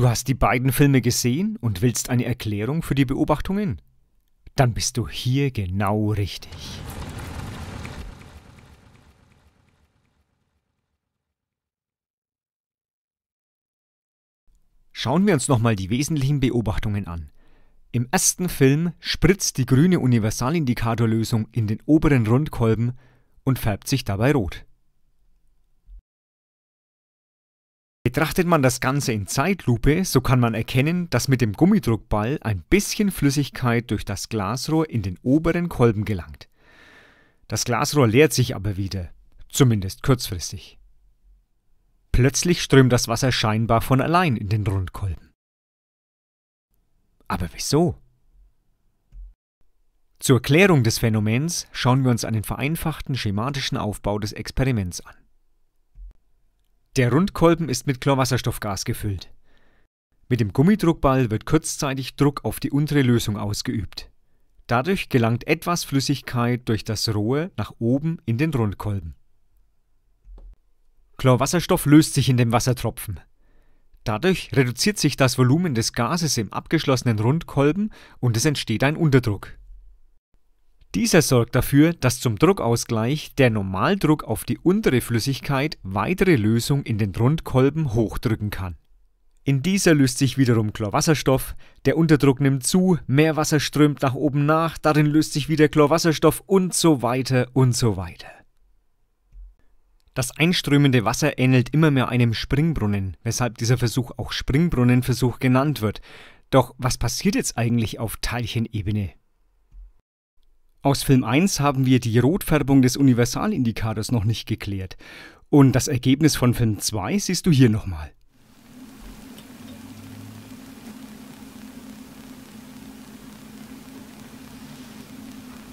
Du hast die beiden Filme gesehen und willst eine Erklärung für die Beobachtungen? Dann bist du hier genau richtig. Schauen wir uns nochmal die wesentlichen Beobachtungen an. Im ersten Film spritzt die grüne Universalindikatorlösung in den oberen Rundkolben und färbt sich dabei rot. Betrachtet man das Ganze in Zeitlupe, so kann man erkennen, dass mit dem Gummidruckball ein bisschen Flüssigkeit durch das Glasrohr in den oberen Kolben gelangt. Das Glasrohr leert sich aber wieder, zumindest kurzfristig. Plötzlich strömt das Wasser scheinbar von allein in den Rundkolben. Aber wieso? Zur Klärung des Phänomens schauen wir uns einen vereinfachten schematischen Aufbau des Experiments an. Der Rundkolben ist mit Chlorwasserstoffgas gefüllt. Mit dem Gummidruckball wird kurzzeitig Druck auf die untere Lösung ausgeübt. Dadurch gelangt etwas Flüssigkeit durch das Rohr nach oben in den Rundkolben. Chlorwasserstoff löst sich in dem Wassertropfen. Dadurch reduziert sich das Volumen des Gases im abgeschlossenen Rundkolben und es entsteht ein Unterdruck. Dieser sorgt dafür, dass zum Druckausgleich der Normaldruck auf die untere Flüssigkeit weitere Lösung in den Rundkolben hochdrücken kann. In dieser löst sich wiederum Chlorwasserstoff, der Unterdruck nimmt zu, mehr Wasser strömt nach oben nach, darin löst sich wieder Chlorwasserstoff und so weiter und so weiter. Das einströmende Wasser ähnelt immer mehr einem Springbrunnen, weshalb dieser Versuch auch Springbrunnenversuch genannt wird. Doch was passiert jetzt eigentlich auf Teilchenebene? Aus Film 1 haben wir die Rotfärbung des Universalindikators noch nicht geklärt. Und das Ergebnis von Film 2 siehst du hier nochmal.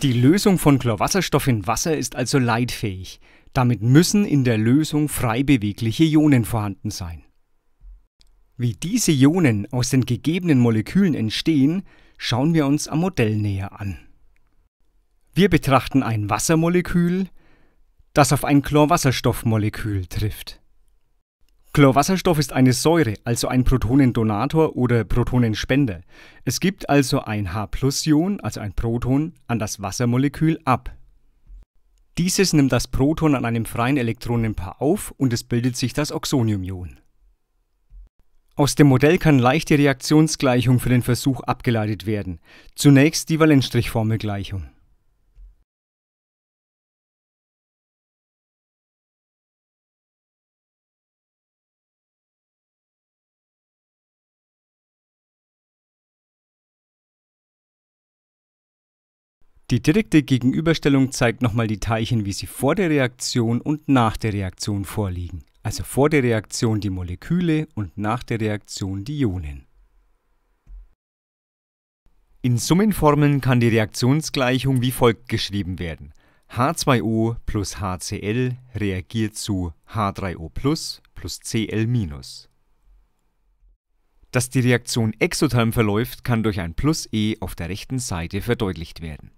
Die Lösung von Chlorwasserstoff in Wasser ist also leitfähig. Damit müssen in der Lösung frei bewegliche Ionen vorhanden sein. Wie diese Ionen aus den gegebenen Molekülen entstehen, schauen wir uns am Modell näher an. Wir betrachten ein Wassermolekül, das auf ein Chlorwasserstoffmolekül trifft. Chlorwasserstoff ist eine Säure, also ein Protonendonator oder Protonenspender. Es gibt also ein H-Plus-Ion, also ein Proton, an das Wassermolekül ab. Dieses nimmt das Proton an einem freien Elektronenpaar auf und es bildet sich das Oxonium-Ion. Aus dem Modell kann leicht die Reaktionsgleichung für den Versuch abgeleitet werden. Zunächst die Valenzstrichformelgleichung. Die direkte Gegenüberstellung zeigt nochmal die Teilchen, wie sie vor der Reaktion und nach der Reaktion vorliegen. Also vor der Reaktion die Moleküle und nach der Reaktion die Ionen. In Summenformeln kann die Reaktionsgleichung wie folgt geschrieben werden. H2O plus HCl reagiert zu H3O plus plus Cl minus. Dass die Reaktion exotherm verläuft, kann durch ein Plus E auf der rechten Seite verdeutlicht werden.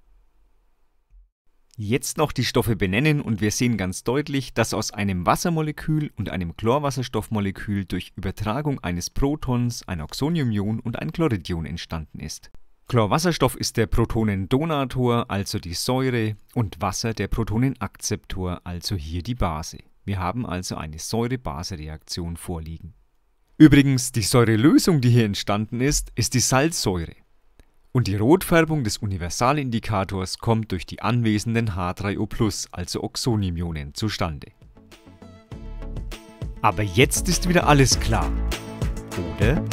Jetzt noch die Stoffe benennen und wir sehen ganz deutlich, dass aus einem Wassermolekül und einem Chlorwasserstoffmolekül durch Übertragung eines Protons ein Oxoniumion und ein Chloridion entstanden ist. Chlorwasserstoff ist der Protonendonator, also die Säure, und Wasser der Protonenakzeptor, also hier die Base. Wir haben also eine Säure-Base-Reaktion vorliegen. Übrigens, die Säurelösung, die hier entstanden ist, ist die Salzsäure. Und die Rotfärbung des Universalindikators kommt durch die anwesenden H3O+, also Oxonimionen, zustande. Aber jetzt ist wieder alles klar, oder?